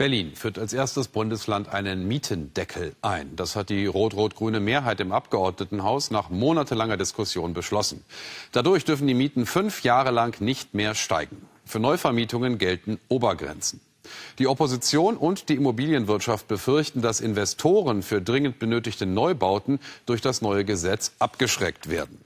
Berlin führt als erstes Bundesland einen Mietendeckel ein. Das hat die rot-rot-grüne Mehrheit im Abgeordnetenhaus nach monatelanger Diskussion beschlossen. Dadurch dürfen die Mieten fünf Jahre lang nicht mehr steigen. Für Neuvermietungen gelten Obergrenzen. Die Opposition und die Immobilienwirtschaft befürchten, dass Investoren für dringend benötigte Neubauten durch das neue Gesetz abgeschreckt werden.